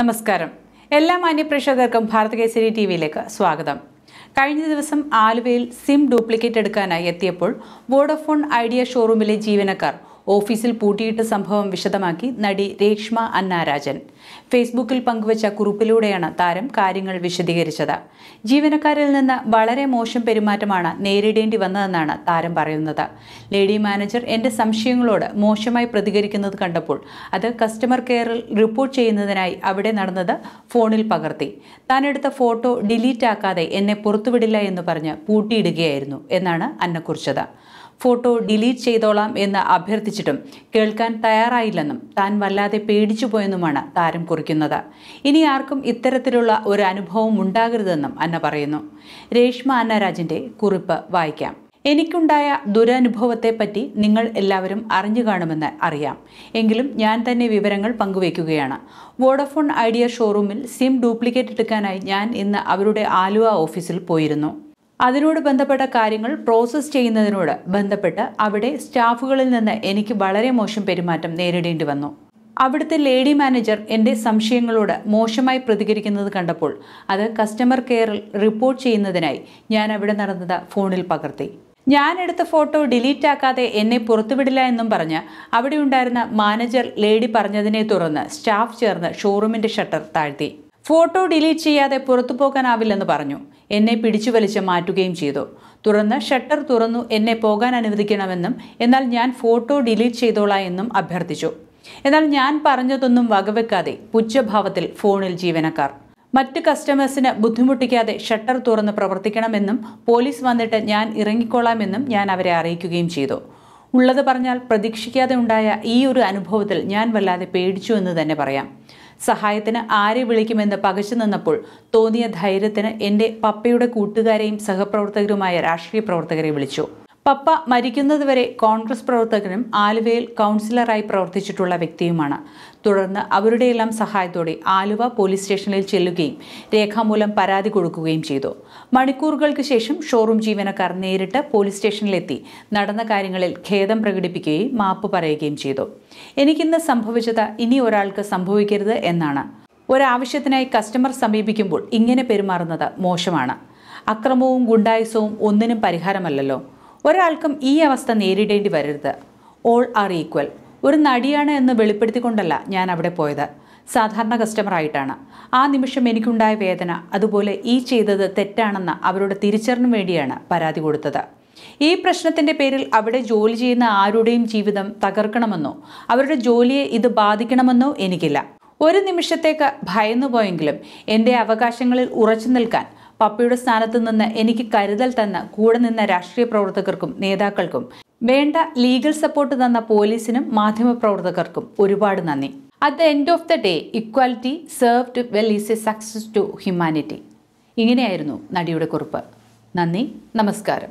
നമസ്കാരം എല്ലാ മാന്യപ്രേക്ഷകർക്കും കേസരി ടി വിയിലേക്ക് സ്വാഗതം കഴിഞ്ഞ ദിവസം ആലുവയിൽ സിം ഡ്യൂപ്ലിക്കേറ്റ് എടുക്കാനായി എത്തിയപ്പോൾ വോഡഫോൺ ഐഡിയ ഷോറൂമിലെ ജീവനക്കാർ ഓഫീസിൽ പൂട്ടിയിട്ട സംഭവം വിശദമാക്കി നടി രേഷ്മ അന്നാരാജൻ ഫേസ്ബുക്കിൽ പങ്കുവച്ച കുറിപ്പിലൂടെയാണ് താരം കാര്യങ്ങൾ വിശദീകരിച്ചത് ജീവനക്കാരിൽ നിന്ന് വളരെ മോശം പെരുമാറ്റമാണ് നേരിടേണ്ടി വന്നതെന്നാണ് താരം പറയുന്നത് ലേഡി മാനേജർ എൻ്റെ സംശയങ്ങളോട് മോശമായി പ്രതികരിക്കുന്നത് കണ്ടപ്പോൾ അത് കസ്റ്റമർ കെയറിൽ റിപ്പോർട്ട് ചെയ്യുന്നതിനായി അവിടെ നടന്നത് ഫോണിൽ പകർത്തി താനെടുത്ത ഫോട്ടോ ഡിലീറ്റ് ആക്കാതെ എന്നെ പുറത്തുവിടില്ല എന്ന് പറഞ്ഞ് പൂട്ടിയിടുകയായിരുന്നു എന്നാണ് അന്ന കുറിച്ചത് ഫോട്ടോ ഡിലീറ്റ് ചെയ്തോളാം എന്ന് അഭ്യർത്ഥിച്ചിട്ടും കേൾക്കാൻ തയ്യാറായില്ലെന്നും താൻ വല്ലാതെ പേടിച്ചു പോയെന്നുമാണ് താരം കുറിക്കുന്നത് ഇനി ആർക്കും ഇത്തരത്തിലുള്ള ഒരു അനുഭവം ഉണ്ടാകരുതെന്നും അന്ന പറയുന്നു രേഷ്മ അന്നരാജിൻ്റെ കുറിപ്പ് വായിക്കാം എനിക്കുണ്ടായ ദുരനുഭവത്തെപ്പറ്റി നിങ്ങൾ എല്ലാവരും അറിഞ്ഞു കാണുമെന്ന് അറിയാം എങ്കിലും ഞാൻ തന്നെ വിവരങ്ങൾ പങ്കുവയ്ക്കുകയാണ് വോഡഫോൺ ഐഡിയ ഷോറൂമിൽ സിം ഡ്യൂപ്ലിക്കേറ്റ് എടുക്കാനായി ഞാൻ ഇന്ന് അവരുടെ ആലുവ ഓഫീസിൽ പോയിരുന്നു അതിനോട് ബന്ധപ്പെട്ട കാര്യങ്ങൾ പ്രോസസ്സ് ചെയ്യുന്നതിനോട് ബന്ധപ്പെട്ട് അവിടെ സ്റ്റാഫുകളിൽ നിന്ന് എനിക്ക് വളരെ മോശം പെരുമാറ്റം നേരിടേണ്ടി വന്നു അവിടുത്തെ ലേഡി മാനേജർ എൻ്റെ സംശയങ്ങളോട് മോശമായി പ്രതികരിക്കുന്നത് കണ്ടപ്പോൾ അത് കസ്റ്റമർ കെയറിൽ റിപ്പോർട്ട് ചെയ്യുന്നതിനായി ഞാൻ അവിടെ നടന്നത് ഫോണിൽ പകർത്തി ഞാൻ എടുത്ത ഫോട്ടോ ഡിലീറ്റ് ആക്കാതെ എന്നെ പുറത്തുവിടില്ല എന്നും പറഞ്ഞ് അവിടെ ഉണ്ടായിരുന്ന മാനേജർ ലേഡി പറഞ്ഞതിനെ തുടർന്ന് സ്റ്റാഫ് ചേർന്ന് ഷോറൂമിൻ്റെ ഷട്ടർ താഴ്ത്തി ഫോട്ടോ ഡിലീറ്റ് ചെയ്യാതെ പുറത്തു പോകാനാവില്ലെന്ന് പറഞ്ഞു എന്നെ പിടിച്ചു വലിച്ച് മാറ്റുകയും ചെയ്തു തുറന്ന് ഷട്ടർ തുറന്നു എന്നെ പോകാൻ അനുവദിക്കണമെന്നും എന്നാൽ ഞാൻ ഫോട്ടോ ഡിലീറ്റ് ചെയ്തോളാം എന്നും അഭ്യർത്ഥിച്ചു എന്നാൽ ഞാൻ പറഞ്ഞതൊന്നും വകവെക്കാതെ പുച്ഛഭാവത്തിൽ ഫോണിൽ ജീവനക്കാർ മറ്റ് കസ്റ്റമേഴ്സിന് ബുദ്ധിമുട്ടിക്കാതെ ഷട്ടർ തുറന്ന് പ്രവർത്തിക്കണമെന്നും പോലീസ് വന്നിട്ട് ഞാൻ ഇറങ്ങിക്കൊള്ളാമെന്നും ഞാൻ അവരെ അറിയിക്കുകയും ചെയ്തു ഉള്ളത് പറഞ്ഞാൽ പ്രതീക്ഷിക്കാതെ ഉണ്ടായ ഈ ഒരു അനുഭവത്തിൽ ഞാൻ വല്ലാതെ പേടിച്ചു എന്ന് തന്നെ പറയാം സഹായത്തിന് ആരെ വിളിക്കുമെന്ന് പകച്ചു നിന്നപ്പോൾ തോന്നിയ ധൈര്യത്തിന് എൻ്റെ പപ്പയുടെ കൂട്ടുകാരെയും സഹപ്രവർത്തകരുമായ രാഷ്ട്രീയ പ്രവർത്തകരെ വിളിച്ചു പപ്പ മരിക്കുന്നതുവരെ കോൺഗ്രസ് പ്രവർത്തകനും ആലുവയിൽ കൗൺസിലറായി പ്രവർത്തിച്ചിട്ടുള്ള വ്യക്തിയുമാണ് തുടർന്ന് അവരുടെയെല്ലാം സഹായത്തോടെ ആലുവ പോലീസ് സ്റ്റേഷനിൽ ചെല്ലുകയും രേഖാമൂലം പരാതി കൊടുക്കുകയും ചെയ്തു മണിക്കൂറുകൾക്ക് ശേഷം ഷോറൂം ജീവനക്കാർ നേരിട്ട് പോലീസ് സ്റ്റേഷനിലെത്തി നടന്ന കാര്യങ്ങളിൽ ഖേദം പ്രകടിപ്പിക്കുകയും മാപ്പ് പറയുകയും ചെയ്തു എനിക്കിന്ന് സംഭവിച്ചത് ഇനി ഒരാൾക്ക് സംഭവിക്കരുത് എന്നാണ് ഒരാവശ്യത്തിനായി കസ്റ്റമർ സമീപിക്കുമ്പോൾ ഇങ്ങനെ പെരുമാറുന്നത് മോശമാണ് അക്രമവും ഗുണ്ടായുസവും ഒന്നിനും പരിഹാരമല്ലല്ലോ ഒരാൾക്കും ഈ അവസ്ഥ നേരിടേണ്ടി വരരുത് ഓൾ ആർ ഈക്വൽ ഒരു നടിയാണ് എന്ന് വെളിപ്പെടുത്തിക്കൊണ്ടല്ല ഞാൻ അവിടെ പോയത് സാധാരണ കസ്റ്റമറായിട്ടാണ് ആ നിമിഷം എനിക്കുണ്ടായ വേദന അതുപോലെ ഈ ചെയ്തത് തെറ്റാണെന്ന് അവരുടെ തിരിച്ചറിനു വേണ്ടിയാണ് പരാതി കൊടുത്തത് ഈ പ്രശ്നത്തിൻ്റെ പേരിൽ അവിടെ ജോലി ചെയ്യുന്ന ആരുടെയും ജീവിതം തകർക്കണമെന്നോ അവരുടെ ജോലിയെ ഇത് ബാധിക്കണമെന്നോ എനിക്കില്ല ഒരു നിമിഷത്തേക്ക് ഭയന്നുപോയെങ്കിലും എൻ്റെ അവകാശങ്ങളിൽ ഉറച്ചു നിൽക്കാൻ പപ്പയുടെ സ്ഥാനത്ത് നിന്ന് എനിക്ക് കരുതൽ തന്ന കൂടെ നിന്ന രാഷ്ട്രീയ പ്രവർത്തകർക്കും നേതാക്കൾക്കും വേണ്ട ലീഗൽ സപ്പോർട്ട് തന്ന പോലീസിനും മാധ്യമപ്രവർത്തകർക്കും ഒരുപാട് നന്ദി at the end of the day equality serve to well is a success to humanity ഇങ്ങനെയായിരുന്നു നടിയുടെ കുറിപ്പ് നന്ദി നമസ്കാരം